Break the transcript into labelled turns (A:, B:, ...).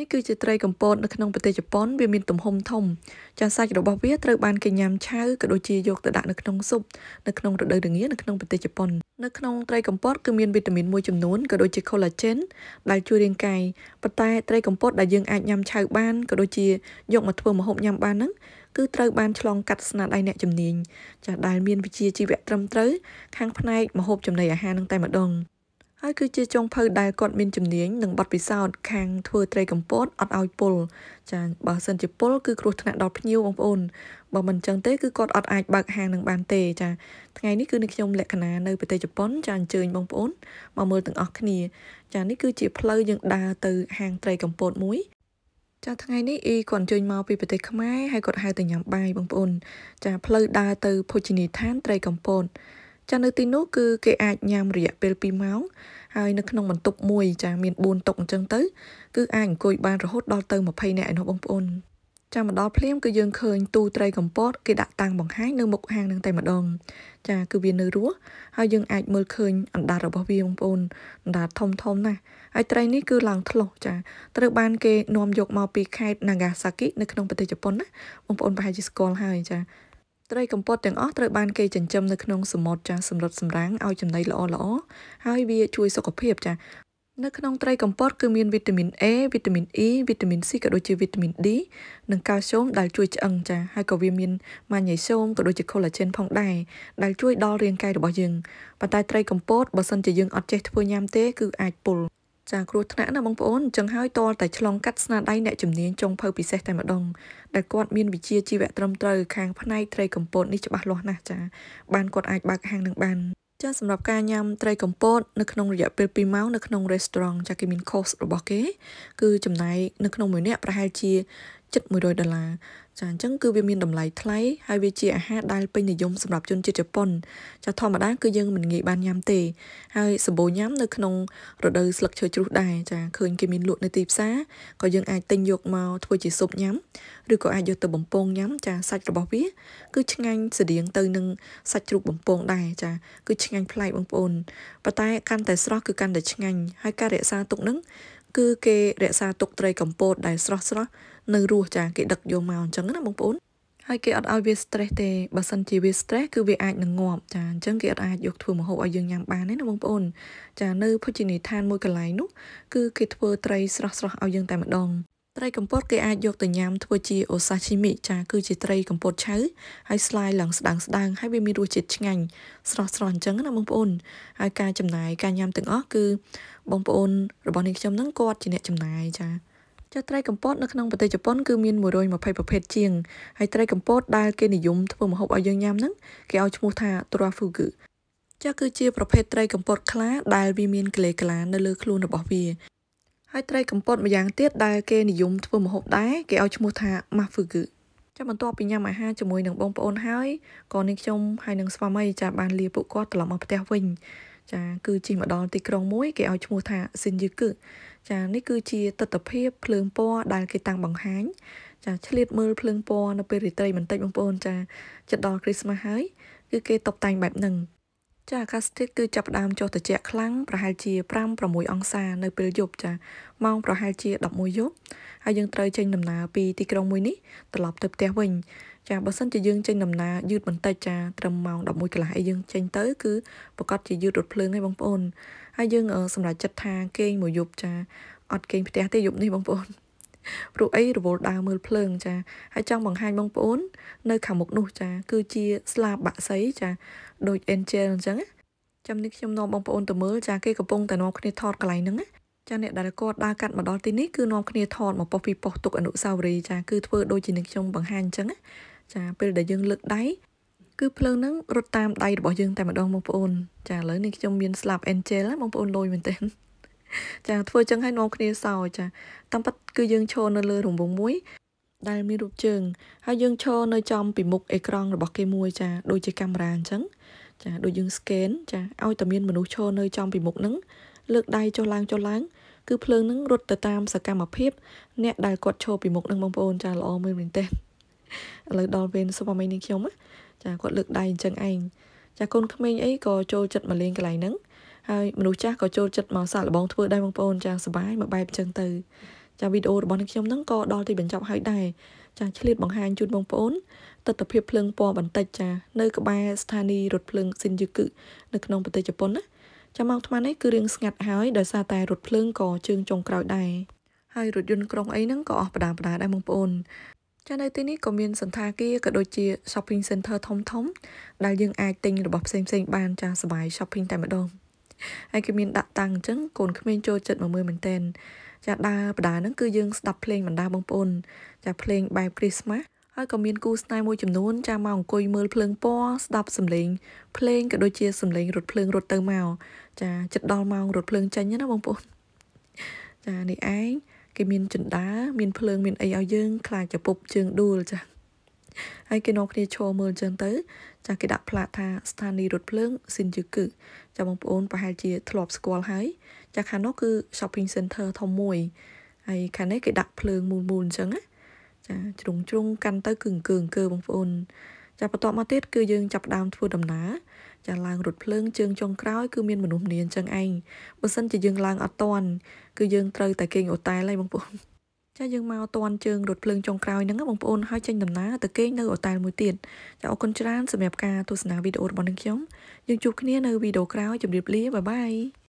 A: នេះគឺជាត្រីកំពតនៅក្នុងប្រទេសជប៉ុនវាមានទំហំធំចាសាច់របស់វាត្រូវបានគេញ៉ាំឆៅក៏ដូចជាយកទៅដាក់នៅក្នុងស៊ុបនៅក្នុងរដូវរងានៅក្នុងប្រទេសជប៉ុននៅក្នុងត្រីកំពតគឺមានវីតាមីនមួយចំនួនក៏ដូចជា collagen ដែលជួយរាងកាយប៉ុន្តែត្រីកំពតដែលយើងអាចញ៉ាំឆៅបានក៏ដូចជាយកមកធ្វើម្ហូបញ៉ាំបានហ្នឹងគឺត្រូវបានឆ្លងកាត់ស្នាដៃអ្នកជំនាញចាស់ដែលមានវិជាជីវៈត្រឹមត្រូវខាងផ្នែកម្ហូបចំណីអាហារនឹងតែម្ដងហើយគឺជាចុងភៅដែលគាត់មានជំនាញនិងបទពិសោធន៍ខាងធ្វើត្រីកំពតអត់ឲ្យពុលចាបើសិនជាពុលគឺគ្រោះថ្នាក់ដល់ភ្ញៀវបងប្អូនបើមិនចឹងទេគឺគាត់អត់អាចបើកហាងនឹងបានទេចាថ្ងៃនេះគឺនឹងខ្ញុំលក្ខណានៅប្រទេសជប៉ុន ចាអញ្ជើញបងប្អូនមកមើលទាំងអស់គ្នា ចានេះគឺជាផ្លូវយើងដើរទៅហាងត្រីកំពតមួយចាថ្ងៃនេះអ៊ីគាត់អញ្ជើញមកពីប្រទេសខ្មែរហើយគាត់ហៅទៅញ៉ាំបាយបងប្អូន ចាផ្លូវដើរទៅភោជនីយដ្ឋានត្រីកំពតចានៅទីនោះគឺគេអាចញ៉ាំរយៈពេល2ម៉ោងហើយនៅក្នុងបន្ទប់មួយចា មាន4តុអញ្ចឹងទៅ គឺអាចអង្គុយបានរហូតដល់ទៅ20នាក់ឯណោះបងប្អូនចាមកដល់ភ្លាមគឺយើងឃើញ ទូត្រីកំពតគេដាក់តាំងបង្ហាញនៅមុខហាងនឹងតែម្ដងចាគឺវានៅរស់ហើយយើងអាចមើលឃើញអណ្ដាតរបស់វាបងប្អូនអណ្ដាតធំធំណាស់ហើយត្រីនេះគឺឡើងធ្លុះចាត្រូវបានគេនាំយកមកពីខេត្ត Nagasaki នៅក្នុងប្រទេសជប៉ុនណាបងប្អូនប្រហែលជាស្គាល់ហើយចាត្រីកំពតទាំងអស់ត្រូវបានគេចិញ្ចឹមនៅក្នុងសមុទ្រចាសម្រិតសម្រាំងឲ្យចំណីល្អល្អហើយវាជួយ សុខភាពចា នៅក្នុងត្រីកំពតគឺមានវីតាមីន A វីតាមីន E វីតាមីន C ក៏ដូចជាវីតាមីន D និងកាល់ស្យូមដែលជួយឆ្អឹងចាហើយក៏វាមានម៉ាញ៉េស្យូមក៏ដូចជា collagen ផងដែរដែលជួយដល់រាងកាយរបស់យើងប៉ុន្តែត្រីកំពតបើសិនជាយើងអត់ចេះធ្វើញ៉ាំទេគឺអាចពុលចាគ្រោះថ្នាក់ណាបងប្អូនចឹងហើយតលតែឆ្លងកាត់ស្នាដៃអ្នកជំនាញចុងភៅពិសេសតែម្ដងដែលគាត់មានវិជាជីវៈត្រឹមត្រូវខាងផ្នែកត្រីកំពតនេះច្បាស់លាស់ណាស់ចាបានគាត់អាចបើកហាងនឹងបានចាសម្រាប់ការញ៉ាំត្រីកំពតនៅក្នុងរយៈពេល2ម៉ោងនៅក្នុង restaurant ចាគេមាន cost របស់គេគឺចំណាយ នៅក្នុងមួយនាក់ប្រហែលជាជិត100ដុល្លារចាអញ្ចឹងគឺវាមានតម្លៃថ្លៃហើយវាជាអាហារដែលពេញនិយមសម្រាប់ជនជាតិជប៉ុនចាធម្មតាគឺយើងមិនងាយបានញ៉ាំទេហើយសម្បូរញ៉ាំនៅក្នុង រដូវស្លឹកឈើជ្រុះដែរចាឃើញគេមានលក់នៅទីផ្សារក៏យើងអាចទិញយកមកធ្វើជាស៊ុបញ៉ាំឬក៏អាចយកទៅបំពងញ៉ាំចាសាច់របស់វា គឺឆ្ងាញ់ស្រដៀងទៅនឹងសាច់ជ្រូកបំពងដែរចាគឺឆ្ងាញ់ប្លែកបងប្អូនប៉ុន្តែកាន់តែស្រស់គឺកាន់តែឆ្ងាញ់ហើយការរក្សាទុកនឹងគឺគេរក្សាទុកត្រីកំពតដែលស្រស់ស្រស់នៅរសចាគេដឹកយកមកអញ្ចឹងណាបងប្អូនហើយគេអត់ឲ្យវា stress ទេបើសិនជាវា stress គឺវាអាចនឹងងាប់ចាអញ្ចឹងគេអត់អាចយកធ្វើម្ហូបឲ្យយើងញ៉ាំបានទេណាបងប្អូន ចានៅភោជនីយដ្ឋានមួយកន្លែងនោះគឺគេធ្វើត្រីស្រស់ស្រស់ឲ្យយើងតែម្ដងត្រីកំពតគេអាចយកទៅញ៉ាំធ្វើជាអូសាឈីមីចា គឺជាត្រីកំពតឆៅហើយស្លាយឡើងស្ដាងស្ដាងហើយវាមានរសជាតិឆ្ងាញ់ស្រស់ស្រស់អញ្ចឹងណាបងប្អូនហើយការចំណាយការញ៉ាំទាំងអស់គឺ បងប្អូនរបស់នេះខ្ញុំហ្នឹងគាត់ជាអ្នកចំណាយចាចុះត្រីកំពតនៅក្នុងប្រទេសជប៉ុនគឺមាន120ប្រភេទជាងហើយត្រីកំពតដែលគេនិយមធ្វើម្ហូបឲ្យយើងញ៉ាំហ្នឹងគេឲ្យឈ្មោះថា torafugu ចាគឺជាប្រភេទត្រីកំពតខ្លា ដែលវាមានក្លេក្លានៅលើខ្លួនរបស់វាហើយត្រីកំពតម្យ៉ាងទៀតដែលគេនិយមធ្វើម្ហូបដែរគេឲ្យឈ្មោះថាម៉ាហ្វឺគឺចាំបន្ទាប់ពីញ៉ាំអាហារជាមួយនឹងបងប្អូនហើយក៏នាងខ្ញុំហើយនឹងស្វាមីចាបានលាពួកគាត់ត្រឡប់មកផ្ទះវិញ ចាគឺជិះមកដល់ទីក្រុងមួយគេឲ្យឈ្មោះថាស៊ិនយឺគឺចានេះគឺជាទស្សនវិជ្ជាភ្លើងពណ៌ដែល គេតាំងបង្ហាញ ចាឆ្លៀតមើលភ្លើងពណ៌នៅពេលរាត្រីបន្តិចបងប្អូន ចាចិត្តដល់គ្រីស្មាស់ហើយ គឺ គេតុបតែងបែបហ្នឹងចាអាកាសធាតុគឺចាប់ផ្ដើមចុះត្រជាក់ខ្លាំងប្រហែលជា5 6អង្សា នៅពេលយប់ចាម៉ោងប្រហែលជា11យប់ហើយយើងត្រូវចេញដំណើរពីទីក្រុងមួយនេះត្រឡប់ទៅផ្ទះវិញ ចាបើសិនជាយើងចេញដំណើរយឺតបន្តិចចាត្រឹមម៉ោង11កន្លះអីយើងចេញទៅគឺប្រកាសជាយឺតរត់ភ្លើងឯងបងប្អូនហើយយើងសម្រេចចិត្តថាគេងមួយយប់ចាអត់គេងផ្ទះទេយប់នេះបងប្អូនព្រោះអីរវល់ដើរមើលភ្លើងចាហើយចង់បង្ហាញបងប្អូននៅខាងមុខនោះចា គឺជាស្លាបបាក់សីចាដូច Angel អញ្ចឹងចាំនេះខ្ញុំនាំបងប្អូនទៅមើលចាគេកំពុងតែនាំគ្នាថតកន្លែងហ្នឹងណាចាអ្នកដែលគាត់ដើរកាត់មកដល់ទីនេះគឺនាំគ្នាថតមកប៉ុស្តិ៍ពីប៉ុស្តិ៍ទុកអនុស្សាវរីយ៍ចា គឺធ្វើដូចជានឹងខ្ញុំបង្ហាញអញ្ចឹងចាពេលដែលយើងលើកដៃគឺភ្លើងហ្នឹងរត់តាមដៃរបស់យើងតែម្ដងបងប្អូនចាឥឡូវនេះខ្ញុំមានស្លាប់ Angel បងប្អូនលយមែនទេចាធ្វើចឹងឲ្យនាំគ្នាសោចាតាមពិតគឺយើងឈរនៅលើរង្វង់មួយ ដែលមានរូបជើងហើយយើងឈរនៅចំពីមុខអេក្រង់របស់គេមួយចាដូចជាកាមេរ៉ាអញ្ចឹងចាដូចយើង scan ចាឲ្យតែមានមនុស្សឈរនៅចំពីមុខហ្នឹង លើកដៃចុះឡើងចុះឡើង គឺភ្លើងនឹងរត់ទៅតាមសកម្មភាពអ្នកដែលគាត់ឈរពីមុខនឹងបងប្អូន ចាល្អមែនមែនទេឥឡូវដល់វេនសុំមីនេះខ្ញុំចាគាត់លើកដៃអញ្ចឹងឯងចាកូនក្មេងអីក៏ចូលចិត្តមកលេងកន្លែងហ្នឹងហើយមនុស្សចាស់ក៏ចូលចិត្តមកសាកល្បងធ្វើដែរបងប្អូន ចាសប្បាយមកបែបចឹងទៅចាវីដេអូរបស់ខ្ញុំហ្នឹងក៏ដល់ទីបញ្ចប់ហើយដែរចាឆ្លៀតបង្ហាញជូនបងប្អូនទស្សនភាពភ្លើងពណ៌បន្តិចចានៅក្បែរស្ថានីយ៍រថភ្លើងស៊ិនយូគឹនៅក្នុងប្រទេសជប៉ុនណាចាមកថ្មនេះគឺរៀងស្ងាត់ហើយដោយសារតែរថភ្លើងក៏ជើងចុងក្រោយដែរហើយរថយន្តក្រុងអីហ្នឹងក៏អស់បដាបដាដែរបងប្អូន ចានៅទីនេះក៏មានសន្តាគារក៏ដូចជា shopping center ធំៗដែលយើងអាចទិញរបស់ផ្សេងៗបានចាសប្បាយ shopping តែម្ដងហើយគឺមានដាក់តាំងអញ្ចឹងកូនក្មេងចូលចិត្តមកមើលមែនតែនចាដើរបដាហ្នឹងគឺយើងស្ដាប់ភ្លេងបណ្ដាបងប្អូនចាភ្លេងបែប Christmas ហើយក៏មានគូស្នេហ៍មួយចំនួនចាមកអង្គុយមើលភ្លើងពណ៌ស្ដាប់សំឡេងភ្លេងក៏ដូចជាសំឡេងរថភ្លើងរត់ទៅមកចាចិត្តដល់ម៉ោងរថភ្លើងចេញណាបងប្អូនចានេះឯងគេមានចិន្តា មាន ភ្លើងមានអីឲ្យយើង ខ្លាចចាពុបជើងដួលចាហើយគេនាំគ្នាឈរមើលអញ្ចឹងទៅចាគេដាក់ផ្លាកថាស្ថានីយ៍រថភ្លើងស៊ីនជូគឹចាបងប្អូនប្រហែលជាធ្លាប់ស្គាល់ហើយចាខាងនោះគឺ shopping center ធំមួយហើយខាងនេះគេដាក់ភ្លើងមូលមូលអញ្ចឹងណាចាជ្រុងជ្រុងកាន់ទៅគឺអង្គើអង្គើបងប្អូនចាបន្ទាប់មកទៀតគឺយើងចាប់ដើមធ្វើដំណើរចាឡើងរថភ្លើងជើងចុងក្រោយគឺមានមនុស្សម្នាអញ្ចឹងឯងបើសិនជាយើងឡើងអត់តាន់គឺយើងត្រូវតែគេងអូតែលហើយបងប្អូនចាយើងមកតន់ជើងរត់ភ្លើងចុងក្រោយហ្នឹងបងប្អូនហើយចេញដំណើរទៅគេងនៅអូតែលមួយទៀតចាអរគុណច្រើនសម្រាប់ការទស្សនាវីដេអូរបស់នឹងខ្ញុំយើងជួបគ្នានៅវីដេអូក្រោយជម្រាបលាបាយបាយ